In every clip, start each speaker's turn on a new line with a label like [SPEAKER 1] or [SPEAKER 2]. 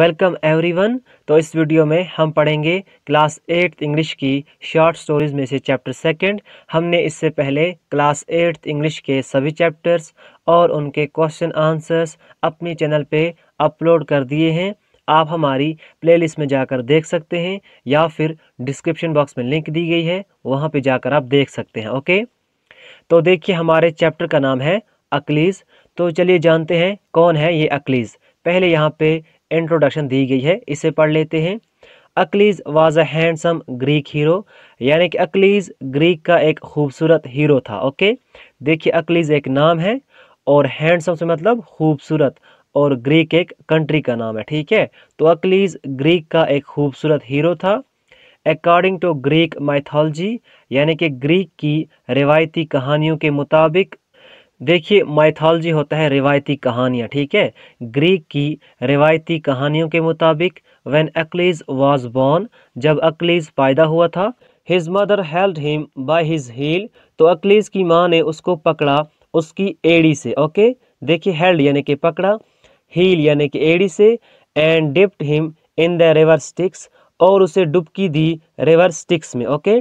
[SPEAKER 1] Welcome everyone तो इस video में हम पढ़ेंगे क्लास एट्थ इंग्लिश की शॉर्ट स्टोरीज में से चैप्टर सेकंड हमने इससे पहले क्लास एट्थ इंग्लिश के सभी चैप्टर्स और उनके क्वेश्चन आंसर्स अपने चैनल पे अपलोड कर दिए हैं आप हमारी प्लेलिस्ट में जाकर देख सकते हैं या फिर डिस्क्रिप्शन बॉक्स में लिंक दी गई है वहाँ पर जाकर आप देख सकते हैं ओके तो देखिए हमारे चैप्टर का नाम है अकलीज़ तो चलिए जानते हैं कौन है ये अकलीज़ पहले यहाँ पे इंट्रोडक्शन दी गई है इसे पढ़ लेते हैं Achilles was a handsome Greek hero यानी कि अकलीज ग्रीक का एक खूबसूरत हीरो था ओके देखिए अकलीज एक नाम है और हैंडसम से मतलब खूबसूरत और ग्रीक एक कंट्री का नाम है ठीक है तो अकलीज ग्रीक का एक खूबसूरत हीरो था अकॉर्डिंग टू ग्रीक माइथोलॉजी यानी कि ग्रीक की रिवायती कहानियों के मुताबिक देखिए माइथोलॉजी होता है रिवायती कहानियाँ ठीक है ग्रीक की रिवायती कहानियों के मुताबिक व्हेन अक्लीज वाज बॉर्न जब अक्लीज पैदा हुआ था his mother held him by his heel तो अक्लीज की माँ ने उसको पकड़ा उसकी एड़ी से ओके देखिए हेल्ड यानी कि पकड़ा हील यानी कि एड़ी से and dipped him in the river Styx और उसे डुबकी दी रिवर स्टिक्स में ओके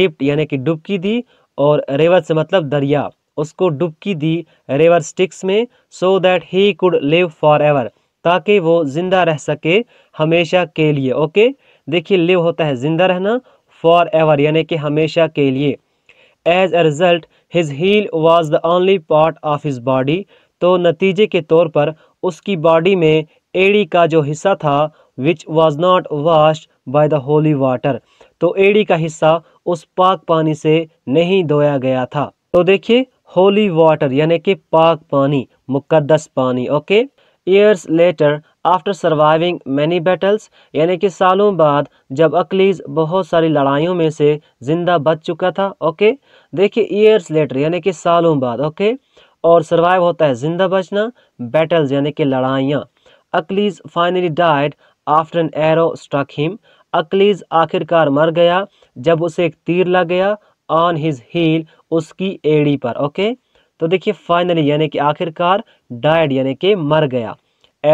[SPEAKER 1] डिप्ट यानी कि डुबकी दी और रिवर से मतलब दरिया उसको डुबकी दी रिवर स्टिक्स में so that he could live forever ताकि वो ज़िंदा रह सके हमेशा के लिए ओके देखिए लिव होता है ज़िंदा रहना फॉर एवर यानी कि हमेशा के लिए as a result his heel was the only part of his body तो नतीजे के तौर पर उसकी बॉडी में एड़ी का जो हिस्सा था which was not washed by the holy water तो एड़ी का हिस्सा उस पाक पानी से नहीं धोया गया था तो देखिए होली वाटर यानी कि पाक पानी मुकदस पानी okay years later after surviving many battles यानी कि सालों बाद जब अकलीज बहुत सारी लड़ाइयों में से ज़िंदा बच चुका था ओके देखिए ईयर्स लेटर यानी कि सालों बाद ओके और सर्वाइव होता है ज़िंदा बचना बैटल्स यानी कि लड़ाइयाँ Achilles finally died after an arrow struck him Achilles आखिरकार मर गया जब उसे एक तीर लग गया ऑन हिज हील उसकी एड़ी पर ओके तो देखिए फाइनली यानी कि आखिरकार डाइड यानी कि मर गया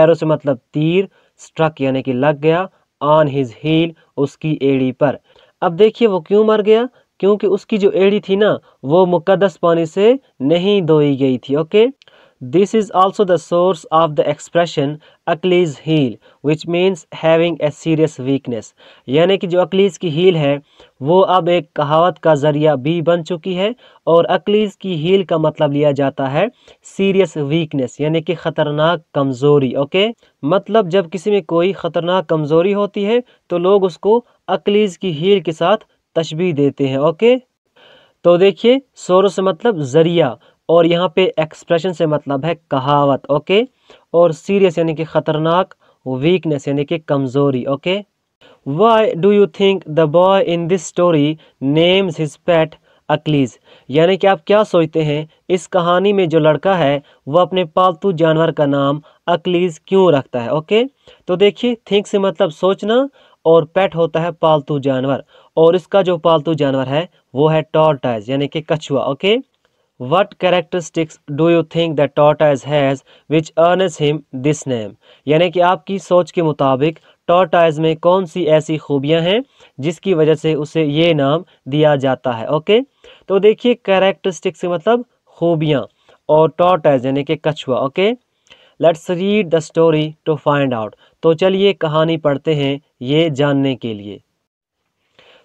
[SPEAKER 1] एरो से मतलब तीर स्ट्रक यानी कि लग गया ऑन हिज हील उसकी एड़ी पर अब देखिए वो क्यों मर गया क्योंकि उसकी जो एड़ी थी ना वो मुकदस पानी से नहीं धोई गई थी okay This is also the source of the expression Achilles heel which means having a serious weakness यानी कि जो अकलीज की हील है वो अब एक कहावत का ज़रिया भी बन चुकी है और अकलीज की हील का मतलब लिया जाता है सीरियस वीकनेस यानी कि ख़तरनाक कमज़ोरी ओके मतलब जब किसी में कोई ख़तरनाक कमज़ोरी होती है तो लोग उसको अकलीज की हील के साथ तशबी देते हैं ओके तो देखिए सोरो से मतलब ज़रिया और यहाँ पे एक्सप्रेशन से मतलब है कहावत ओके और सीरियस यानी कि ख़तरनाक वीकनेस यानी कि कमज़ोरी okay why do you think the boy in this story names his pet Achilles यानी कि आप क्या सोचते हैं इस कहानी में जो लड़का है वह अपने पालतू जानवर का नाम अकलीज क्यों रखता है ओके तो देखिए थिंक से मतलब सोचना और पेट होता है पालतू जानवर और इसका जो पालतू जानवर है वो है टॉर्टाइज यानी कि कछुआ okay what characteristics do you think that tortoise has which earns him this name यानी कि आपकी सोच के मुताबिक टॉटाइज में कौन सी ऐसी खूबियां हैं जिसकी वजह से उसे ये नाम दिया जाता है ओके तो देखिए करेक्टरिस्टिक्स के मतलब खूबियां और टॉटाइज यानी कि कछुआ okay let's read the story to find out तो चलिए कहानी पढ़ते हैं ये जानने के लिए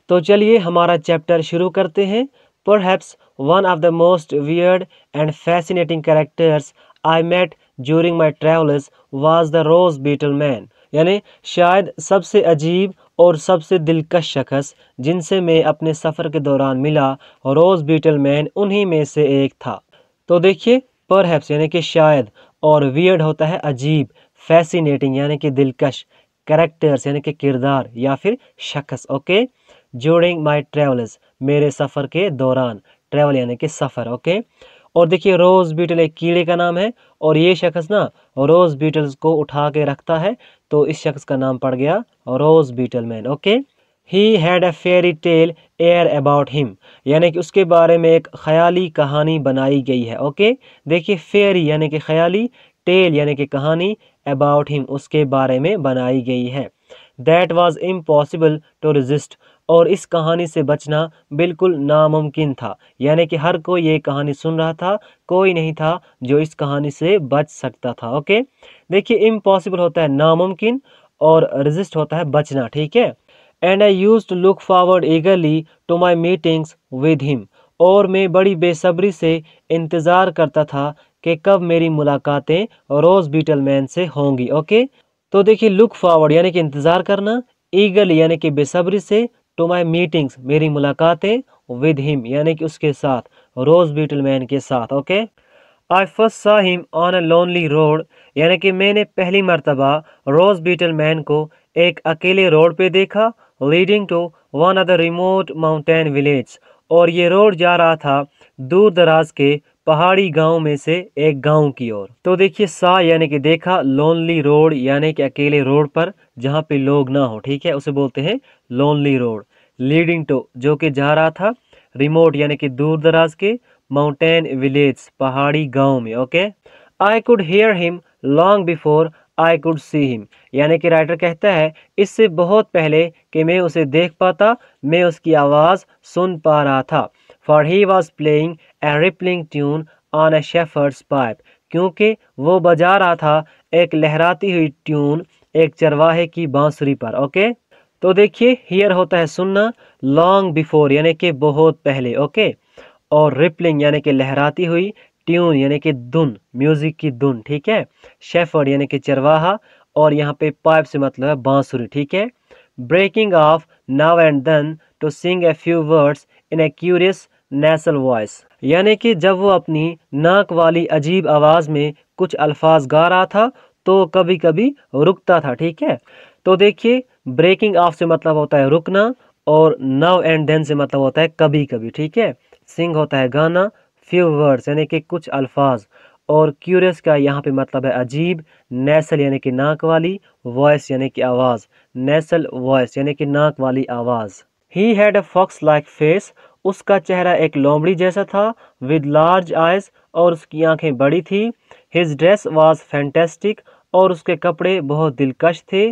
[SPEAKER 1] तो चलिए हमारा चैप्टर शुरू करते हैं पर perhaps one of the most weird and fascinating characters I met during my travels was the Rose Beetle Man यानी शायद सबसे अजीब और सबसे दिलकश शख्स जिनसे मैं अपने सफ़र के दौरान मिला रोज़ बीटल मैन उन्हीं में से एक था तो देखिए पर हैप्स यानी कि शायद और वियर्ड होता है अजीब फैसिनेटिंग यानी कि दिलकश करेक्टर्स यानी कि किरदार या फिर शख्स ओके ज्यूरिंग माई ट्रेवल्स मेरे सफ़र के दौरान ट्रैवल यानी कि सफ़र ओके और देखिए रोज़ बीटल एक कीड़े का नाम है और ये शख्स ना रोज़ बीटल्स को उठा के रखता है तो इस शख्स का नाम पड़ गया Rose beetle Man okay he had a fairy tale air about him यानी कि उसके बारे में एक ख्याली कहानी बनाई गई है ओके देखिए फेरी यानी कि ख्याली टेल यानी कि कहानी अबाउट हिम उसके बारे में बनाई गई है that was impossible to resist और इस कहानी से बचना बिल्कुल नामुमकिन था यानी कि हर कोई ये कहानी सुन रहा था कोई नहीं था जो इस कहानी से बच सकता था ओके देखिए इम्पॉसिबल होता है नामुमकिन और रजिस्ट होता है बचना ठीक है and I used to look forward eagerly to my meetings with him और मैं बड़ी बेसब्री से इंतज़ार करता था कि कब मेरी मुलाकातें रोज़ बीटलमैन से होंगी ओके तो देखिए लुक फॉरवर्ड यानी कि इंतज़ार करना ईगल यानी कि बेसब्री से टू माई मीटिंग्स मेरी मुलाकातें विद हिम यानी कि उसके साथ रोज़ मैन के साथ okay I first saw him on a lonely road यानी कि मैंने पहली मरतबा रोज़ मैन को एक अकेले रोड पे देखा leading to one of the remote mountain village और ये रोड जा रहा था दूर दराज के पहाड़ी गांव में से एक गांव की ओर तो देखिए सा यानी कि देखा लोनली रोड यानी कि अकेले रोड पर जहाँ पे लोग ना हो ठीक है उसे बोलते हैं लोनली रोड लीडिंग टू जो कि जा रहा था रिमोट यानी कि दूर दराज के माउंटेन विलेज पहाड़ी गांव में okay I could hear him long before I could see him यानी कि राइटर कहता है इससे बहुत पहले कि मैं उसे देख पाता मैं उसकी आवाज़ सुन पा रहा था for he was playing a rippling tune on a shepherd's pipe क्योंकि वो बजा रहा था एक लहराती हुई ट्यून एक चरवाहे की बांसुरी पर ओके तो देखिए हियर होता है सुनना लॉन्ग बिफोर यानी कि बहुत पहले ओके और रिपलिंग यानी कि लहराती हुई ट्यून यानी कि धुन म्यूजिक की धुन ठीक है शेफर्ड यानी कि चरवाहा और यहाँ पे पाइप से मतलब है बांसुरी ठीक है breaking off now and then to sing a few words in a curious nasal voice यानी कि जब वो अपनी नाक वाली अजीब आवाज़ में कुछ अल्फाज गा रहा था तो कभी कभी रुकता था ठीक है तो देखिए ब्रेकिंग ऑफ से मतलब होता है रुकना और नव एंड देन से मतलब होता है कभी कभी ठीक है सिंग होता है गाना फ्यू वर्ड्स यानी कि कुछ अल्फाज और क्यूरियस का यहाँ पे मतलब है अजीब नेसल यानी कि नाक वाली वॉइस यानी कि आवाज़ नेसल वॉइस यानी कि नाक वाली आवाज़ he had a fox like face उसका चेहरा एक लोमड़ी जैसा था विद लार्ज आइज और उसकी आंखें बड़ी थी हिज ड्रेस वाज फैंटेस्टिक और उसके कपड़े बहुत दिलकश थे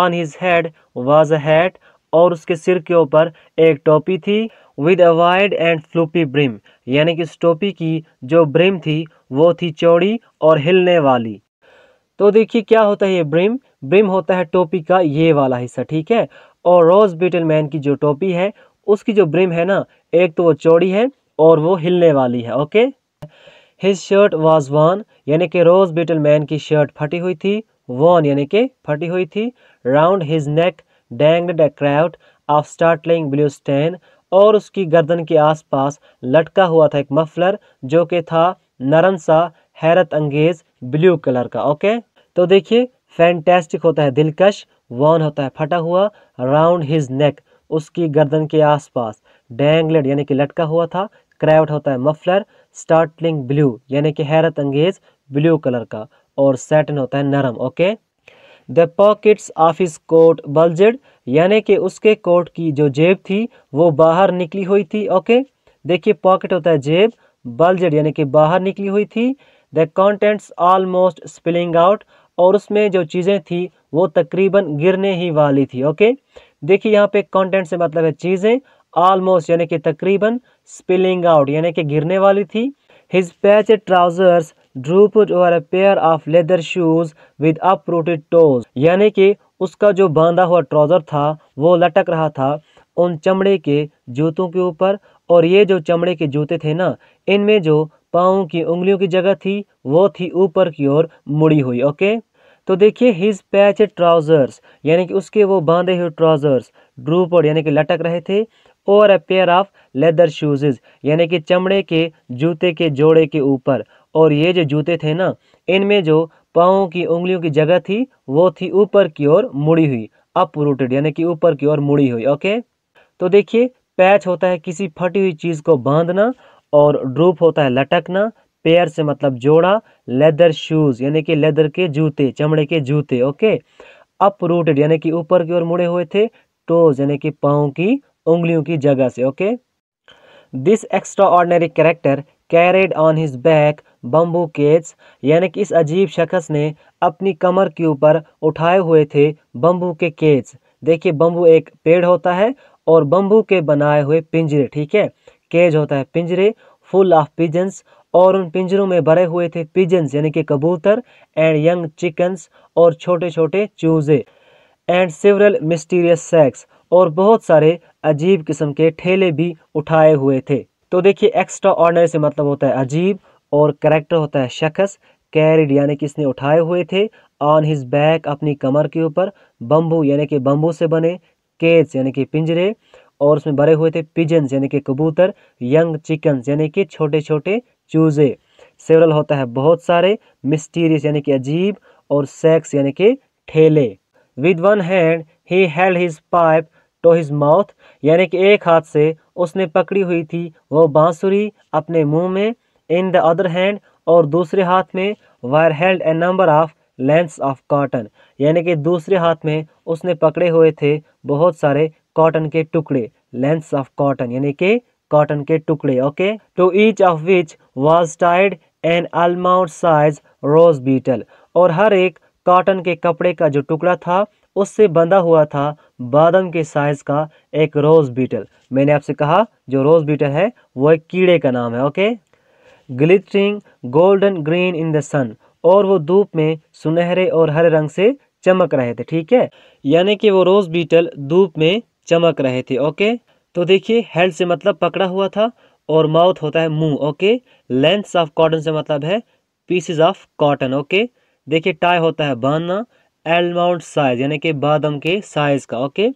[SPEAKER 1] on his head was a hat और उसके सिर के ऊपर एक टोपी थी with a wide and floppy brim यानी कि इस टोपी की जो ब्रिम थी वो थी चौड़ी और हिलने वाली तो देखिए क्या होता है ये ब्रिम ब्रिम होता है टोपी का ये वाला हिस्सा ठीक है और रोज़ बीटल मैन की जो टोपी है उसकी जो ब्रिम है ना एक तो वो चौड़ी है और वो हिलने वाली है okay his shirt was worn यानी कि रोज बिटल मैन की शर्ट फटी हुई थी वॉन यानी कि फटी हुई थी round his neck dangled cravat of startling blue satin और उसकी गर्दन के आसपास लटका हुआ था एक मफलर जो कि था नरम सा हैरत अंगेज ब्लू कलर का ओके तो देखिए फैंटेस्टिक होता है दिलकश वॉन होता है फटा हुआ राउंड हिज नेक उसकी गर्दन के आसपास डैंगलेड यानी कि लटका हुआ था क्रैवट होता है मफलर स्टार्टलिंग ब्लू यानी कि हैरत अंगेज ब्लू कलर का और सेटन होता है नरम okay the pockets of his coat bulged यानी कि उसके कोट की जो जेब थी वो बाहर निकली हुई थी ओके देखिए पॉकेट होता है जेब बल्जेड यानी कि बाहर निकली हुई थी the contents almost spilling out और उसमें जो चीज़ें थी वो तकरीबन गिरने ही वाली थी ओके देखिए यहाँ पे कंटेंट से मतलब है चीज़ें ऑलमोस्ट यानी कि तकरीबन स्पिलिंग आउट यानी कि गिरने वाली थी हिज पैच ट्राउजर्स ड्रूप और pair of leather shoes with upturned toes यानी कि उसका जो बांधा हुआ ट्राउज़र था वो लटक रहा था उन चमड़े के जूतों के ऊपर और ये जो चमड़े के जूते थे ना इनमें जो पाँव की उंगलियों की जगह थी वो थी ऊपर की ओर मुड़ी हुई ओके तो देखिए हिज पैच ट्राउजर्स यानी कि उसके वो बांधे हुए ट्राउजर्स ड्रूपर्ड यानी कि लटक रहे थे और a pair of leather shoes यानी कि चमड़े के जूते के जोड़े के ऊपर और ये जो जूते थे ना इनमें जो पाँव की उंगलियों की जगह थी वो थी ऊपर की ओर मुड़ी हुई अप रूटेड यानी कि ऊपर की ओर मुड़ी हुई ओके तो देखिए पैच होता है किसी फटी हुई चीज़ को बांधना और ड्रूप होता है लटकना पेयर से मतलब जोड़ा लेदर शूज़ यानी कि लेदर के जूते चमड़े के जूते ओके अप रूटेड यानी कि ऊपर की ओर मुड़े हुए थे टोज यानी कि पाओ की उंगलियों की जगह से okay this extraordinary character carried on his back bamboo cages यानी कि इस अजीब शख्स ने अपनी कमर के ऊपर उठाए हुए थे बम्बू के केज देखिए बम्बू एक पेड़ होता है और बम्बू के बनाए हुए पिंजरे ठीक है केज होता है पिंजरे फुल ऑफ पिजन्स और उन पिंजरों में भरे हुए थे पिजन्स यानी कि कबूतर एंड यंग चिकन्स और छोटे छोटे चूजे एंड सिवरल मिस्टीरियस सेक्स और बहुत सारे अजीब किस्म के ठेले भी उठाए हुए थे तो देखिए एक्स्ट्रा ऑर्डनरी से मतलब होता है अजीब और करेक्टर होता है शख्स कैरिड यानी कि इसने उठाए हुए थे ऑन हिज बैक अपनी कमर के ऊपर बम्बू यानी कि बम्बू से बने केज यानी कि पिंजरे और उसमें भरे हुए थे पिजन्स यानी कि कबूतर यंग चिकन्स यानी कि छोटे छोटे चूज़े सेवरल होता है बहुत सारे मिस्टीरियस यानी कि अजीब और सेक्स यानी कि ठेले with one hand he held his pipe to his mouth यानी कि एक हाथ से उसने पकड़ी हुई थी वो बांसुरी अपने मुंह में इन द अदर हैंड और दूसरे हाथ में वायर held a number of lengths of cotton यानी कि दूसरे हाथ में उसने पकड़े हुए थे बहुत सारे कॉटन के टुकड़े लेंस ऑफ कॉटन यानी कि कॉटन के टुकड़े okay to each of which was tied an almond size rose beetle और हर एक कॉटन के कपड़े का जो टुकड़ा था उससे बंधा हुआ था बादम के साइज का एक रोज बीटल मैंने आपसे कहा जो रोज बीटल है वो एक कीड़े का नाम है okay glittering golden green in the sun और वो धूप में सुनहरे और हरे रंग से चमक रहे थे ठीक है यानी कि वो रोज बीटल धूप में चमक रहे थे ओके तो देखिए हैंड से मतलब पकड़ा हुआ था और माउथ होता है मुंह ओके लेंथ ऑफ कॉटन से मतलब है पीसेज ऑफ कॉटन ओके देखिए टाई होता है बांधना एलमाउंट साइज यानी कि बादम के साइज का ओके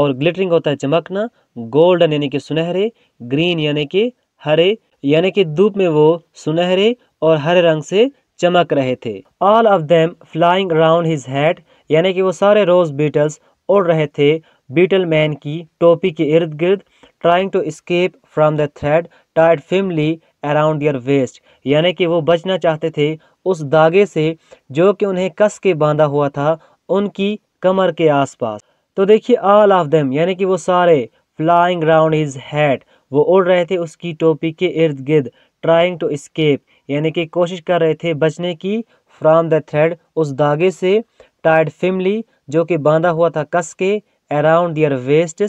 [SPEAKER 1] और ग्लिटरिंग होता है चमकना गोल्डन यानी कि सुनहरे ग्रीन यानी कि हरे यानी कि धूप में वो सुनहरे और हरे रंग से चमक रहे थे all of them flying around his head यानी कि वो सारे रोज बीटल्स उड़ रहे थे बीटल मैन की टोपी के इर्द गिर्द trying to escape from the thread tied firmly around your waist यानी कि वो बचना चाहते थे उस धागे से जो कि उन्हें कस के बांधा हुआ था उनकी कमर के आसपास तो देखिए ऑल ऑफ देम यानी कि वो सारे फ्लाइंग राउंड हिज हैड वो उड़ रहे थे उसकी टोपी के इर्द गिर्द ट्राइंग टू स्केप यानी कि कोशिश कर रहे थे बचने की फ्राम द थ्रेड उस धागे से टाइड फिमली जो कि बांधा हुआ था कस के अराउंड दियर वेस्ट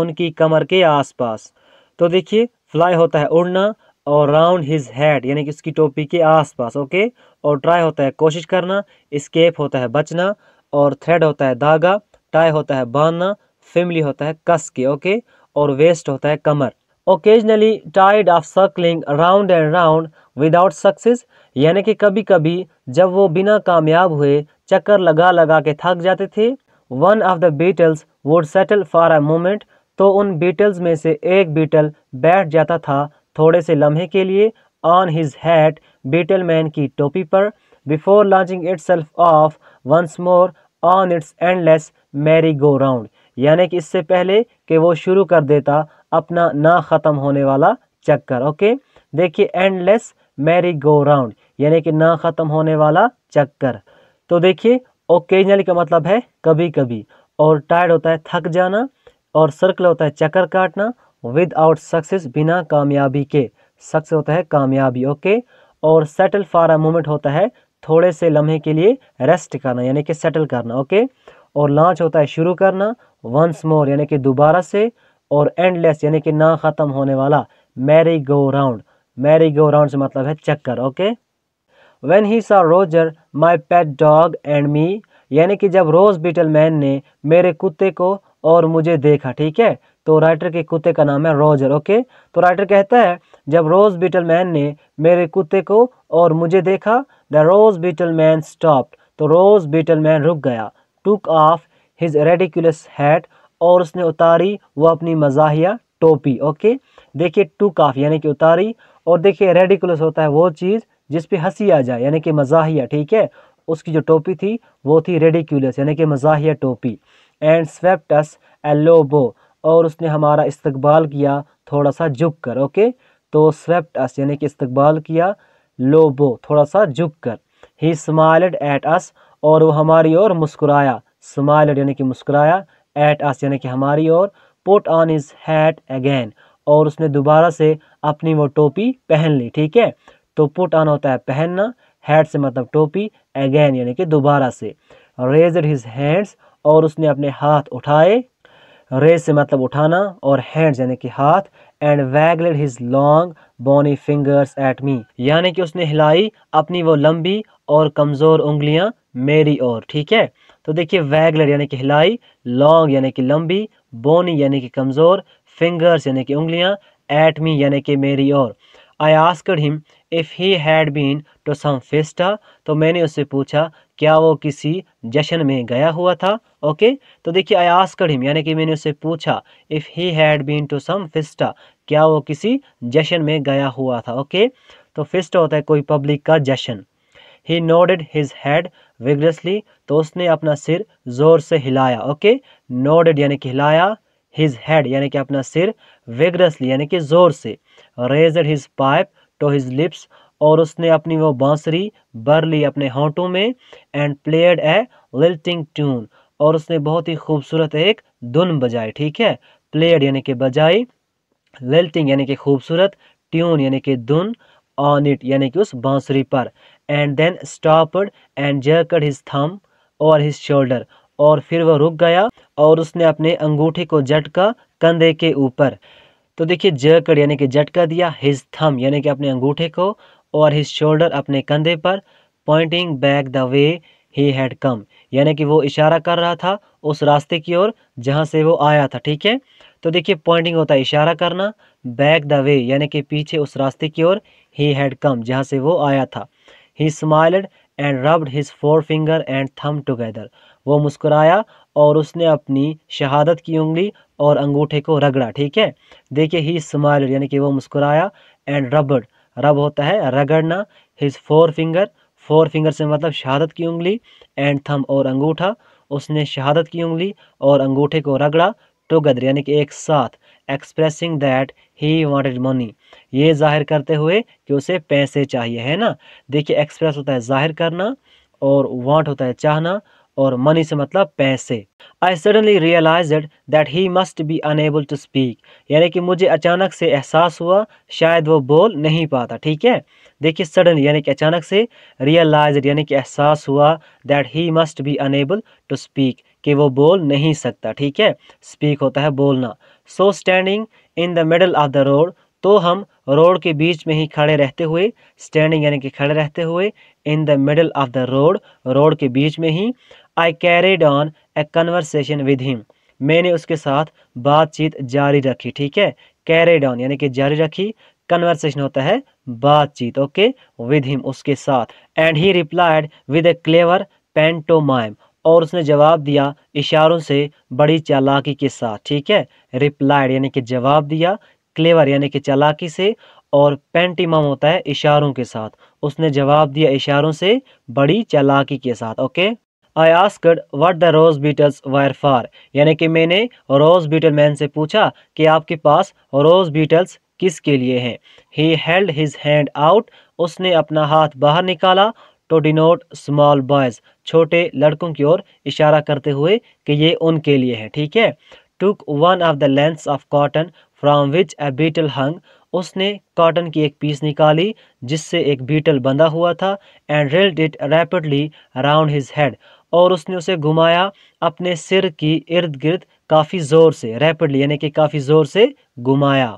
[SPEAKER 1] उनकी कमर के आसपास तो देखिए फ्लाई होता है उड़ना और राउंड हिज हेड यानी कि उसकी टोपी के आसपास ओके और ट्राई होता है कोशिश करना स्केप होता है बचना और थ्रेड होता है धागा टाई होता है बांधना फिमली होता है कस के ओके और वेस्ट होता है कमर ओकेजनली टाइड of circling round and round without success यानी कि कभी कभी जब वो बिना कामयाब हुए चक्कर लगा लगा के थक जाते थे one of the beetles would settle for a moment तो उन बीटल्स में से एक बीटल बैठ जाता था थोड़े से लम्हे के लिए on his hat Beetle Man की टोपी पर before launching itself off once more on its endless merry go round यानी कि इससे पहले कि वो शुरू कर देता अपना ना ख़त्म होने वाला चक्कर ओके देखिए एंडलेस मैरी गो राउंड यानी कि ना ख़त्म होने वाला चक्कर तो देखिए ओकेजनल का मतलब है कभी कभी और टायर्ड होता है थक जाना और सर्कल होता है चक्कर काटना विद आउट सक्सेस बिना कामयाबी के सक्सेस होता है कामयाबी ओके और सेटल फॉर अ मोमेंट होता है थोड़े से लम्हे के लिए रेस्ट करना यानी कि सेटल करना ओके और लॉन्च होता है शुरू करना वंस मोर यानी कि दोबारा से और एंडलेस यानी कि ना ख़त्म होने वाला merry go round merry go round से मतलब है चक्कर okay when he saw Roger my pet dog and me यानी कि जब रोज बिटल मैन ने मेरे कुत्ते को और मुझे देखा ठीक है तो राइटर के कुत्ते का नाम है रोजर ओके तो राइटर कहता है जब रोज बिटल मैन ने मेरे कुत्ते को और मुझे देखा the rose beetle Man stop तो रोज बिटल मैन रुक गया took off his ridiculous hat और उसने उतारी वह अपनी मजाहिया टोपी ओके देखिए टुक ऑफ यानी कि उतारी और देखिए रेडिकुलस होता है वो चीज़ जिस पे हंसी आ जाए यानी कि मजाहिया ठीक है उसकी जो टोपी थी वो थी रेडिक्यूलस यानी कि मजाहिया टोपी एंड स्वेप्टस एलोबो और उसने हमारा इस्तकबाल किया थोड़ा सा झुक कर ओके तो स्वेप्ट यानी कि इस्तकबाल किया लोबो थोड़ा सा झुक कर ही स्माइल्ड एट अस और वो हमारी ओर मुस्कुराया स्माइल्ड यानी कि मुस्कुराया एट अस यानी कि हमारी ओर put on his hat again और उसने दोबारा से अपनी वो टोपी पहन ली ठीक है तो पुट ऑन होता है पहनना हैड से मतलब टोपी अगेन यानी कि दोबारा से रेजड हिज हैंड्स और उसने अपने हाथ उठाए रेज से मतलब उठाना और हैंड्स यानी कि हाथ and waggled his long bony fingers at me यानी कि उसने हिलाई अपनी वो लंबी और कमज़ोर उंगलियां मेरी ओर ठीक है तो देखिए वैगलेड यानी कि हिलाई लॉन्ग यानी कि लंबी बोनी यानी कि कमज़ोर फिंगर्स यानी कि उंगलियां एट मी यानी कि मेरी ओर I asked him if he had been to some fiesta तो मैंने उससे पूछा क्या वो किसी जश्न में गया हुआ था ओके तो देखिए आई आस्कड हिम यानी कि मैंने उससे पूछा if he had been to some fiesta क्या वो किसी जश्न में गया हुआ था ओके तो फेस्टा होता है कोई पब्लिक का जश्न he nodded his head vigorously तो उसने अपना सिर जोर से हिलाया ओके नोडेड यानी कि हिलाया हिज हैड यानी कि अपना सिर विग्रसली यानी कि जोर से raised his pipe to his lips और उसने अपनी वो बांसुरी भर ली अपने होंठों में and played a lilting tune और उसने बहुत ही खूबसूरत एक धुन बजाई ठीक है प्लेड यानी कि बजाई लिल्टिंग यानी कि खूबसूरत ट्यून यानी कि धुन ऑन इट यानी कि उस बांसुरी पर and then stopped and jerked his thumb और हिज शोल्डर और फिर वह रुक गया और उसने अपने अंगूठे को झटका कंधे के ऊपर तो देखिए जकड़ यानी कि झटका दिया हिज थम यानी कि अपने अंगूठे को और हिज शोल्डर अपने कंधे पर pointing back the way he had come यानी कि वो इशारा कर रहा था उस रास्ते की ओर जहाँ से वो आया था ठीक है तो देखिए पॉइंटिंग होता है इशारा करना बैक द वे यानी कि पीछे उस रास्ते की ओर ही हैड कम जहाँ से वो आया था he smiled and rubbed his forefinger and thumb together वो मुस्कुराया और उसने अपनी शहादत की उंगली और अंगूठे को रगड़ा ठीक है देखिए ही स्माइल यानी कि वो मुस्कुराया एंड रबड़ रब होता है रगड़ना his forefinger forefinger से मतलब शहादत की उंगली एंड थम और अंगूठा उसने शहादत की उंगली और अंगूठे को रगड़ा टुगेदर यानी कि एक साथ expressing that he wanted money ये जाहिर करते हुए कि उसे पैसे चाहिए है ना देखिए एक्सप्रेस होता है जाहिर करना और वांट होता है चाहना और मनी से मतलब पैसे I suddenly realise that he must be unable to speak यानी कि मुझे अचानक से एहसास हुआ शायद वो बोल नहीं पाता ठीक है देखिए सडनली यानी कि अचानक से रियलाइज यानी कि एहसास हुआ that he must be unable to speak कि वो बोल नहीं सकता ठीक है स्पीक होता है बोलना so standing in the middle of the road तो हम रोड के बीच में ही खड़े रहते हुए स्टैंडिंग यानी कि खड़े रहते हुए in the middle of the road road के बीच में ही I carried on a conversation with him मैंने उसके साथ बातचीत जारी रखी ठीक है कैरेड ऑन यानी कि जारी रखी कन्वर्सेशन होता है बातचीत ओके विद हिम उसके साथ and he replied with a clever pantomime और उसने जवाब दिया इशारों से बड़ी चालाकी के साथ ठीक है रिप्लाइड यानी कि जवाब दिया क्लेवर यानी कि चालाकी से और पेंटिमम होता है इशारों के साथ उसने जवाब दिया इशारों से बड़ी चालाकी के साथ okay I asked what the rose beetles were for यानी कि मैंने रोज़ बीटल मैन से पूछा कि आपके पास रोज़ बीटल्स किस के लिए हैं he held his hand out उसने अपना हाथ बाहर निकाला टू डिनोट स्मॉल बॉयज़ छोटे लड़कों की ओर इशारा करते हुए कि ये उनके लिए है ठीक है took one of the lengths of cotton from which a beetle hung उसने कॉटन की एक पीस निकाली जिससे एक बीटल बंधा हुआ था and whirled it rapidly around his head और उसने उसे घुमाया अपने सिर की इर्द गिर्द काफ़ी ज़ोर से रैपिडली यानी कि काफ़ी ज़ोर से घुमाया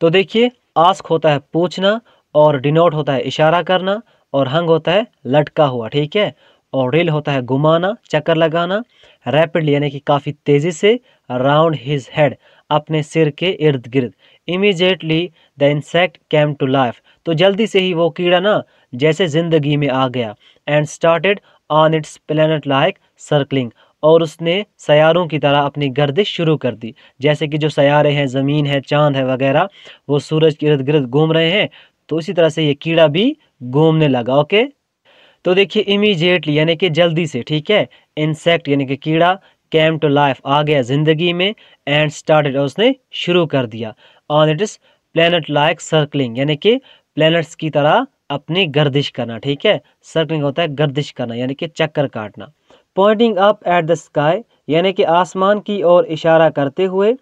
[SPEAKER 1] तो देखिए आस्क होता है पूछना और डिनोट होता है इशारा करना और हंग होता है लटका हुआ ठीक है और रिल होता है घुमाना चक्कर लगाना रैपिडली यानी कि काफ़ी तेज़ी से राउंड हिज हेड अपने सिर के इर्द गिर्द immediately the insect came to life तो जल्दी से ही वो कीड़ा ना जैसे ज़िंदगी में आ गया and started on its planet like circling और उसने सयारों की तरह अपनी गर्दिश शुरू कर दी जैसे कि जो सयारे हैं ज़मीन है चांद है वगैरह वो सूरज के इर्द गिर्द घूम रहे हैं तो इसी तरह से ये कीड़ा भी घूमने लगा ओके तो देखिए इमीजिएटली यानी कि जल्दी से ठीक है इंसेक्ट यानी कि कीड़ा कैम टू लाइफ आ गया ज़िंदगी में एंड स्टार्टेड और उसने शुरू कर दिया on it is planet like circling यानी कि प्लैनेट्स की तरह अपनी गर्दिश करना ठीक है सर्कलिंग होता है गर्दिश करना यानी कि चक्कर काटना pointing up at the sky यानी कि आसमान की ओर इशारा करते हुए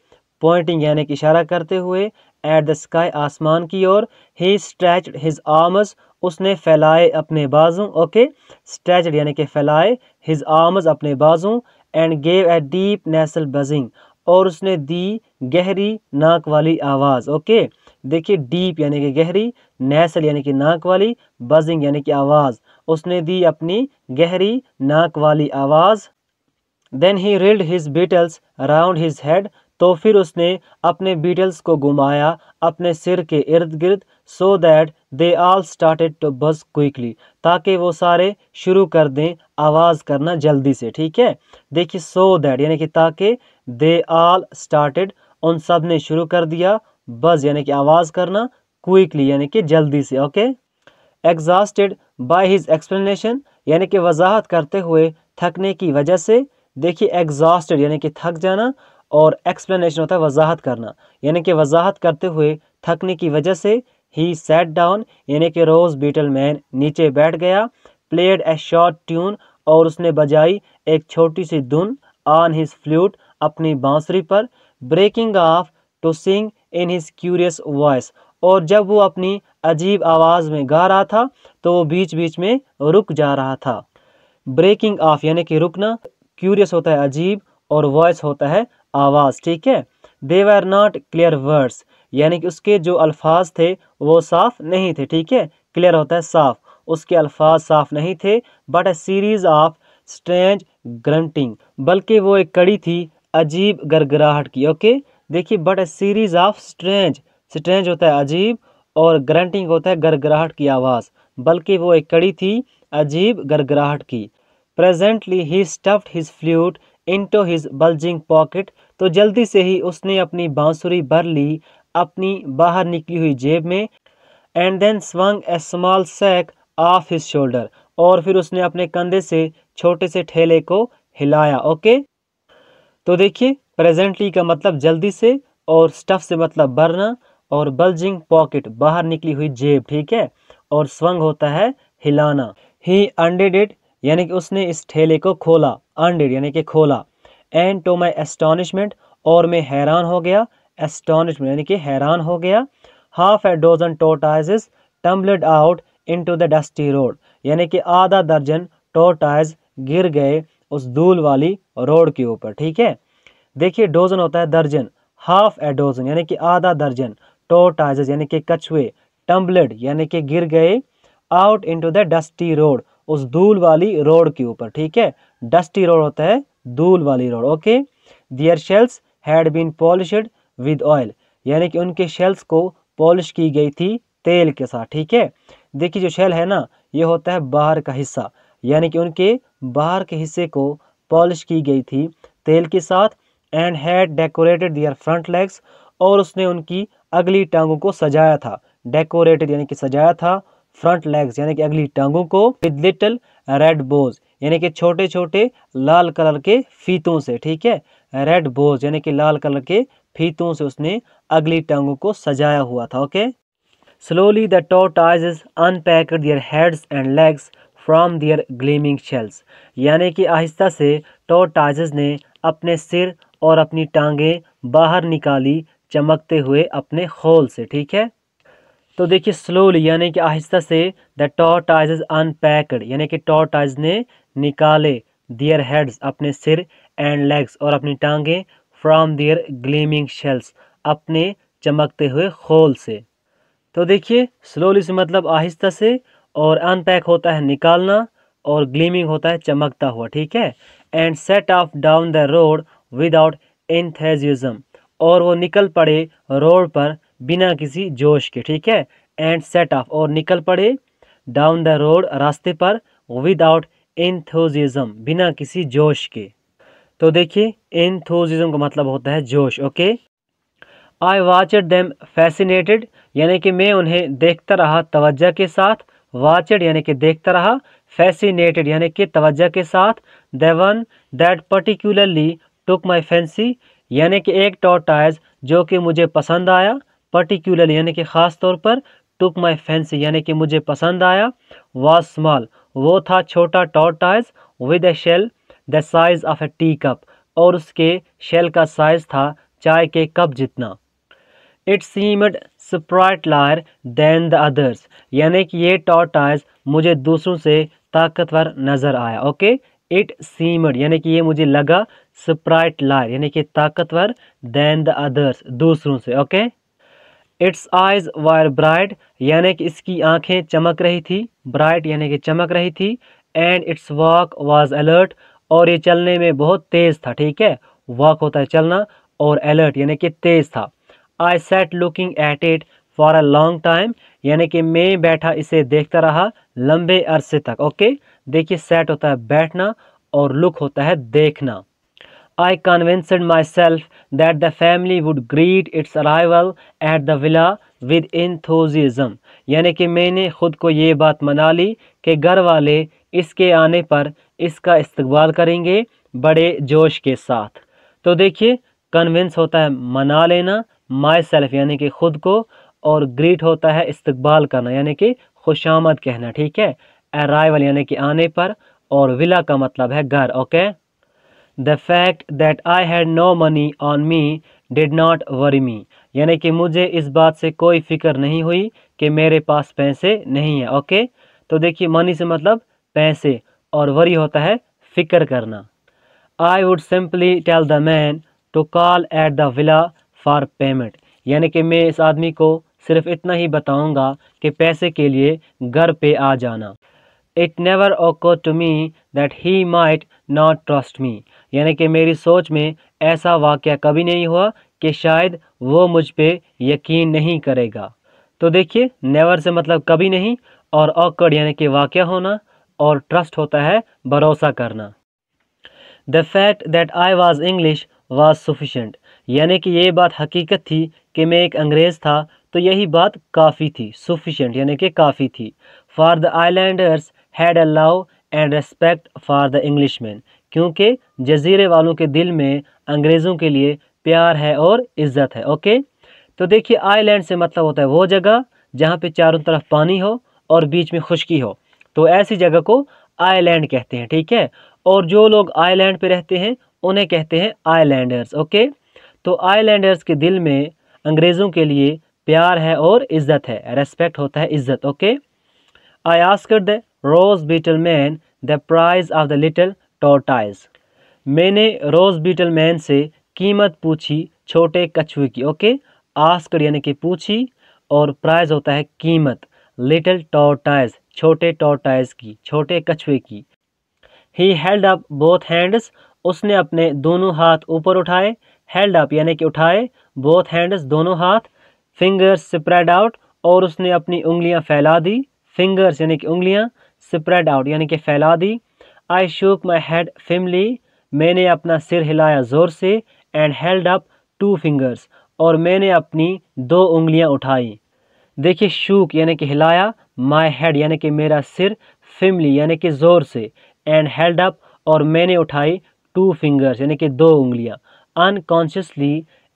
[SPEAKER 1] पॉइंटिंग यानी कि इशारा करते हुए एट द स्काई आसमान की ओर ही स्ट्रेच हिज आर्म्स उसने फैलाए अपने बाजू ओके स्ट्रेचड यानी कि फैलाए हिज आर्म्स अपने बाजू and gave a deep nasal buzzing और उसने दी गहरी नाक वाली आवाज़ ओके okay? देखिए डीप यानी कि गहरी नेसल यानी कि नाक वाली बजिंग यानी कि आवाज़ उसने दी अपनी गहरी नाक वाली आवाज़ then he whirled his beetles round his head तो फिर उसने अपने बीटल्स को घुमाया अपने सिर के इर्द गिर्द so that they all started to buzz quickly ताकि वो सारे शुरू कर दें आवाज़ करना जल्दी से ठीक है देखिए सो दैट यानी कि ताकि दे आल स्टार्टेड उन सब ने शुरू कर दिया बज यानी कि आवाज़ करना क्विकली यानी कि जल्दी से okay exhausted by his explanation यानी कि वजाहत करते हुए थकने की वजह से देखिए एग्जॉस्टेड यानी कि थक जाना और एक्सप्लेनेशन होता है वजाहत करना यानी कि वजाहत करते हुए थकने की वजह से ही सेट डाउन यानी कि रोज़ बीटल मैन नीचे बैठ गया प्लेड ए शॉर्ट ट्यून और उसने बजाई एक छोटी सी धुन ऑन हिज फ्लूट अपनी बांसुरी पर breaking off to sing in his curious voice और जब वो अपनी अजीब आवाज़ में गा रहा था तो वो बीच बीच में रुक जा रहा था ब्रेकिंग ऑफ यानी कि रुकना क्यूरियस होता है अजीब और वॉइस होता है आवाज़ ठीक है they are not clear words यानी कि उसके जो अल्फाज थे वो साफ़ नहीं थे ठीक है क्लियर होता है साफ़ उसके अल्फाज साफ़ नहीं थे but a series of strange grunting बल्कि वो एक कड़ी थी अजीब गरगराहट की ओके देखिए but a series of strange strange होता है अजीब और ग्रंटिंग होता है गरगराहट की आवाज़ बल्कि वो एक कड़ी थी अजीब गरगराहट की presently he stuffed his flute into his bulging pocket तो जल्दी से ही उसने अपनी बांसुरी भर ली अपनी बाहर निकली हुई जेब में and then swung a small sack off his shoulder और फिर उसने अपने कंधे से छोटे से ठेले को हिलाया ओके okay? तो देखिए प्रेजेंटली का मतलब जल्दी से और स्टफ से मतलब भरना और बल्जिंग पॉकेट बाहर निकली हुई जेब ठीक है और स्वंग होता है हिलाना ही अंडेड इट यानी कि उसने इस ठेले को खोला अंडेड यानी कि खोला एंड टू माई एस्टॉनिशमेंट और मैं हैरान हो गया एस्टॉनिशमेंट यानी कि हैरान हो गया half a dozen tortoises tumbled out into the dusty road यानी कि आधा दर्जन टोटाइज गिर गए उस धूल वाली रोड के ऊपर ठीक है देखिए डोजन होता है दर्जन हाफ ए डोजन यानी कि आधा दर्जन टोटाइज यानी कि कछुए टम्बलेड यानी कि गिर गए out into the dusty road उस धूल वाली रोड के ऊपर ठीक है डस्टी रोड होता है धूल वाली road okay their shells had been polished with oil यानी कि उनके शेल्स को पॉलिश की गई थी तेल के साथ ठीक है देखिए जो शेल है ना ये होता है बाहर का हिस्सा यानी कि उनके बाहर के हिस्से को पॉलिश की गई थी तेल के साथ and had decorated their front legs और उसने उनकी अगली टांगों को सजाया था डेकोरेटेड यानी कि सजाया था फ्रंट लेग्स यानी कि अगली टांगों को विद लिटल रेड बोज यानी कि छोटे छोटे लाल कलर के फीतों से ठीक है रेड बोज यानी कि लाल कलर के फीतों से उसने अगली टांगों को सजाया हुआ था okay slowly the tortoises unpacked their heads and legs from their gleaming shells यानी कि आहिस्ता से टोटाजस ने अपने सिर और अपनी टांगें बाहर निकाली चमकते हुए अपने खोल से ठीक है तो देखिए स्लोली यानी कि आहिस्ता से द टॉर्टाइज अनपैक्ड यानी कि टॉटाइज ने निकाले दियर हेड्स अपने सिर एंड लेग्स और अपनी टांगें फ्राम दियर ग्लीमिंग शेल्स अपने चमकते हुए खोल से तो देखिए स्लोली से मतलब आहिस्ता से और अनपैक होता है निकालना और ग्लीमिंग होता है चमकता हुआ ठीक है and set off down the road without enthusiasm और वो निकल पड़े रोड पर बिना किसी जोश के ठीक है एंड सेट ऑफ और निकल पड़े डाउन द रोड रास्ते पर विदाउट एंथोजिज्म बिना किसी जोश के तो देखिए एंथोजिज्म का मतलब होता है जोश okay I watch them fascinated यानी कि मैं उन्हें देखता रहा तोज्जा के साथ वाचड यानी कि देखता रहा फैसिनेटेड यानी कि तवज्जा के साथ one that particularly took my fancy यानी कि एक टॉटाइज जो कि मुझे पसंद आया पर्टिकुलरली यानी कि ख़ास तौर पर टुक माई फैंसी यानी कि मुझे पसंद आया वॉज स्मॉल वो था छोटा tortoise with a shell the size of a teacup और उसके शेल का साइज़ था चाय के कप जितना it seemed sprightlier than the others यानी कि ये टॉर्टाइज मुझे दूसरों से ताकतवर नज़र आया ओके इट सीमड यानी कि ये मुझे लगा स्प्राइट लायर यानी कि ताकतवर दैन द अदर्स दूसरों से okay its eyes were bright यानी कि इसकी आंखें चमक रही थी ब्राइट यानी कि चमक रही थी and its walk was alert और ये चलने में बहुत तेज़ था ठीक है वॉक होता है चलना और अलर्ट यानी कि तेज़ था I sat looking at it for a long time यानी कि मैं बैठा इसे देखता रहा लंबे अरसे तक ओके देखिए सेट होता है बैठना और लुक होता है देखना I convinced myself that the family would greet its arrival at the villa with enthusiasm यानी कि मैंने ख़ुद को ये बात मना ली कि घर वाले इसके आने पर इसका इस्तेवाल करेंगे बड़े जोश के साथ तो देखिए कन्विंस होता है मना लेना माई सेल्फ यानी कि ख़ुद को और ग्रीट होता है इस्तबाल करना यानी कि खुशामद कहना ठीक है अराइवल यानी कि आने पर और विला का मतलब है घर okay the fact that I had no money on me did not worry me यानी कि मुझे इस बात से कोई फिक्र नहीं हुई कि मेरे पास पैसे नहीं है ओके तो देखिए मनी से मतलब पैसे और वरी होता है फिक्र करना I would simply tell the man to call at the villa for payment यानी कि मैं इस आदमी को सिर्फ इतना ही बताऊंगा कि पैसे के लिए घर पे आ जाना इट नेवर ओको to me that he might not trust me यानी कि मेरी सोच में ऐसा वाक्य कभी नहीं हुआ कि शायद वो मुझ पर यकीन नहीं करेगा तो देखिए नेवर से मतलब कभी नहीं और ऑकर्ड यानी कि वाक़ होना और ट्रस्ट होता है भरोसा करना the fact that I was English was sufficient यानी कि ये बात हकीकत थी कि मैं एक अंग्रेज़ था तो यही बात काफ़ी थी सफिशेंट यानी कि काफ़ी थी for the islanders had a love and respect for the Englishman क्योंकि जजीरे वालों के दिल में अंग्रेज़ों के लिए प्यार है और इज़्ज़त है ओके तो देखिए आईलैंड से मतलब होता है वो जगह जहाँ पे चारों तरफ पानी हो और बीच में खुश्की हो तो ऐसी जगह को आईलैंड कहते हैं ठीक है और जो लोग आईलैंड पे रहते हैं उन्हें कहते हैं आईलैंडर्स ओके तो आईलैंडर्स के दिल में अंग्रेज़ों के लिए प्यार है और इज़्ज़त है रेस्पेक्ट होता है इज़्ज़त okay I asked the rose beetle man the price of the little tortoise मैंने रोज़ बीटल मैन से कीमत पूछी छोटे कछुए की ओके आस्कर यानी कि पूछी और प्राइज़ होता है कीमत लिटिल टोटाइज छोटे टोटाइज की छोटे कछुए की he held up both hands उसने अपने दोनों हाथ ऊपर उठाए हेल्ड अप यानी कि उठाए बोथ हैंड्स दोनों हाथ फिंगर्स स्प्रेड आउट और उसने अपनी उंगलियां फैला दी फिंगर्स यानी कि उंगलियां स्प्रेड आउट यानी कि फैला दी आई शूक माई हेड फिमली मैंने अपना सिर हिलाया ज़ोर से and held up two fingers और मैंने अपनी दो उंगलियां उठाई देखिए शूक यानी कि हिलाया माई हेड यानी कि मेरा सिर फिमली यानी कि ज़ोर से एंड हेल्ड अप और मैंने उठाई टू फिंगर्स यानी कि दो उंगलियां अनकॉन्शियसली